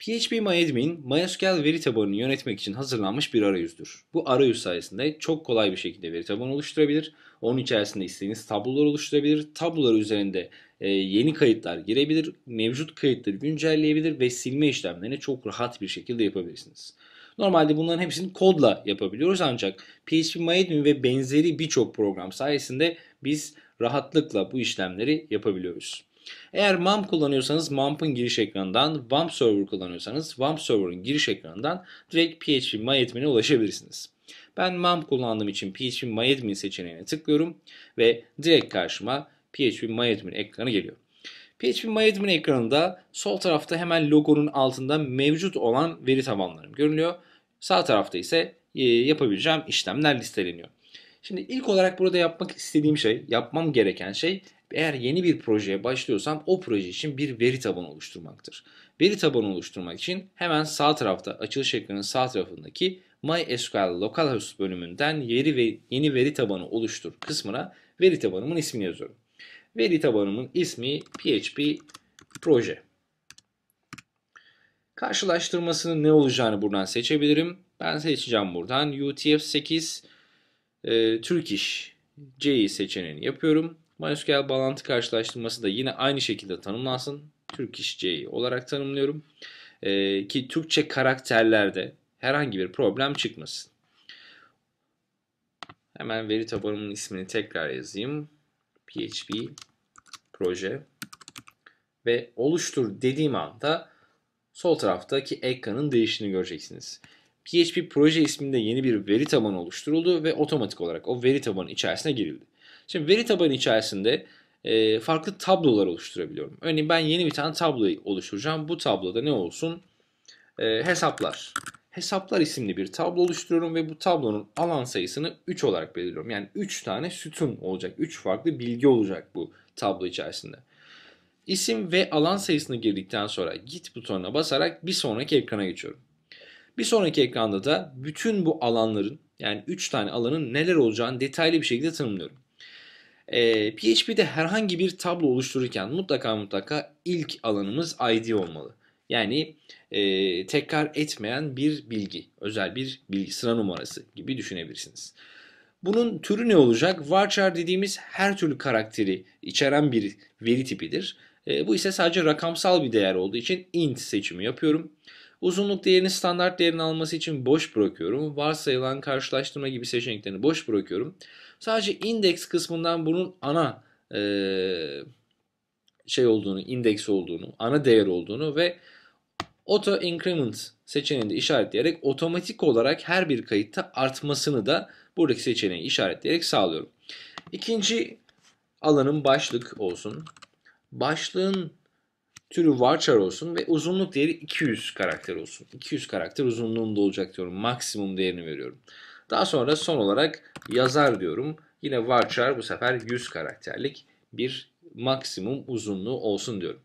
PHP PHPMyAdmin, MySQL veri tabanını yönetmek için hazırlanmış bir arayüzdür. Bu arayüz sayesinde çok kolay bir şekilde veri tabanı oluşturabilir, onun içerisinde istediğiniz tablolar oluşturabilir, tablolar üzerinde e, yeni kayıtlar girebilir, mevcut kayıtları güncelleyebilir ve silme işlemlerini çok rahat bir şekilde yapabilirsiniz. Normalde bunların hepsini kodla yapabiliyoruz ancak PHP MyAdmin ve benzeri birçok program sayesinde biz rahatlıkla bu işlemleri yapabiliyoruz. Eğer MAMP kullanıyorsanız MAMP'ın giriş ekranından, WAMP server kullanıyorsanız WAMP server'ın giriş ekranından direkt PHP MyAdmin'e ulaşabilirsiniz. Ben MAMP kullandığım için PHP MyAdmin seçeneğine tıklıyorum ve direkt karşıma PHP MyAdmin ekranı geliyor. PHP MyAdmin ekranında sol tarafta hemen logonun altında mevcut olan veri tabanlarım görünüyor. Sağ tarafta ise yapabileceğim işlemler listeleniyor. Şimdi ilk olarak burada yapmak istediğim şey, yapmam gereken şey eğer yeni bir projeye başlıyorsam o proje için bir veri tabanı oluşturmaktır. Veri tabanı oluşturmak için hemen sağ tarafta açılış ekranının sağ tarafındaki MySQL Localhost bölümünden yeri ve yeni veri tabanı oluştur kısmına veri tabanımın ismini yazıyorum. Veri tabanımın ismi PHP proje. Karşılaştırmasının ne olacağını buradan seçebilirim. Ben seçeceğim buradan UTF-8 e, Türk C'yi seçeneğini yapıyorum. MySQL bağlantı karşılaştırması da yine aynı şekilde tanımlansın. Türk C'yi olarak tanımlıyorum. E, ki Türkçe karakterlerde herhangi bir problem çıkmasın. Hemen veri tabanımın ismini tekrar yazayım. PHP proje ve oluştur dediğim anda sol taraftaki ekranın değişini göreceksiniz. PHP proje isminde yeni bir veri tabanı oluşturuldu ve otomatik olarak o veri tabanı içerisine girildi. Şimdi veri tabanı içerisinde e, farklı tablolar oluşturabiliyorum. Örneğin ben yeni bir tane tablo oluşturacağım. Bu tabloda ne olsun? E, hesaplar. Hesaplar isimli bir tablo oluşturuyorum ve bu tablonun alan sayısını 3 olarak belirliyorum. Yani 3 tane sütun olacak. 3 farklı bilgi olacak bu tablo içerisinde. İsim ve alan sayısını girdikten sonra git butonuna basarak bir sonraki ekrana geçiyorum. Bir sonraki ekranda da bütün bu alanların yani 3 tane alanın neler olacağını detaylı bir şekilde tanımlıyorum. E, ee, PHP'de herhangi bir tablo oluştururken mutlaka mutlaka ilk alanımız ID olmalı. Yani e, tekrar etmeyen bir bilgi, özel bir bilgi, sıra numarası gibi düşünebilirsiniz. Bunun türü ne olacak? Varchar dediğimiz her türlü karakteri içeren bir veri tipidir. E, bu ise sadece rakamsal bir değer olduğu için int seçimi yapıyorum. Uzunluk değerini standart değerini alması için boş bırakıyorum. Varsayılan karşılaştırma gibi seçeneklerini boş bırakıyorum. Sadece indeks kısmından bunun ana ee, şey olduğunu, indeks olduğunu, ana değer olduğunu ve auto increment seçeneğini işaretleyerek otomatik olarak her bir kayıtta artmasını da buradaki seçeneği işaretleyerek sağlıyorum. İkinci alanın başlık olsun. Başlığın türü varchar olsun ve uzunluk değeri 200 karakter olsun. 200 karakter uzunluğunda olacak diyorum. Maksimum değerini veriyorum. Daha sonra son olarak yazar diyorum. Yine varchar bu sefer 100 karakterlik bir maksimum uzunluğu olsun diyorum.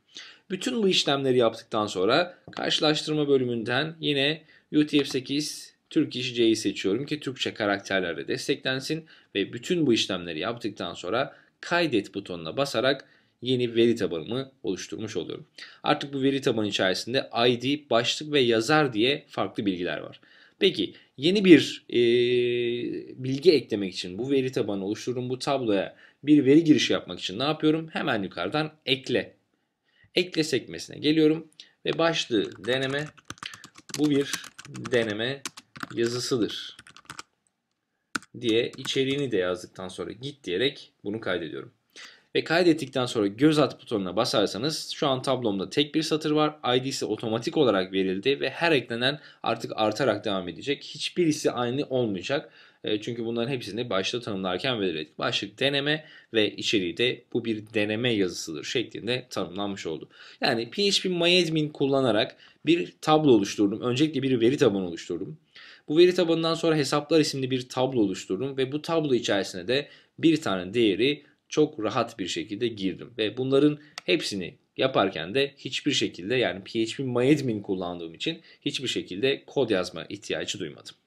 Bütün bu işlemleri yaptıktan sonra karşılaştırma bölümünden yine UTF-8 Türk iş C'yi seçiyorum ki Türkçe karakterlerle desteklensin ve bütün bu işlemleri yaptıktan sonra kaydet butonuna basarak yeni bir veri tabanımı oluşturmuş oluyorum. Artık bu veri tabanı içerisinde ID, başlık ve yazar diye farklı bilgiler var. Peki yeni bir e, bilgi eklemek için bu veri tabanı oluşturduğum bu tabloya bir veri girişi yapmak için ne yapıyorum? Hemen yukarıdan ekle. Ekle sekmesine geliyorum ve başlığı deneme. Bu bir deneme yazısıdır diye içeriğini de yazdıktan sonra git diyerek bunu kaydediyorum ve kaydettikten sonra göz at butonuna basarsanız şu an tablomda tek bir satır var. ID'si otomatik olarak verildi ve her eklenen artık artarak devam edecek. Hiçbirisi aynı olmayacak. E, çünkü bunların hepsini başta tanımlarken belirledik. Başlık deneme ve içeriği de bu bir deneme yazısıdır şeklinde tanımlanmış oldu. Yani PHP MyAdmin kullanarak bir tablo oluşturdum. Öncelikle bir veri tabanı oluşturdum. Bu veri tabanından sonra hesaplar isimli bir tablo oluşturdum ve bu tablo içerisinde de bir tane değeri çok rahat bir şekilde girdim. Ve bunların hepsini yaparken de hiçbir şekilde yani PHP MyAdmin kullandığım için hiçbir şekilde kod yazma ihtiyacı duymadım.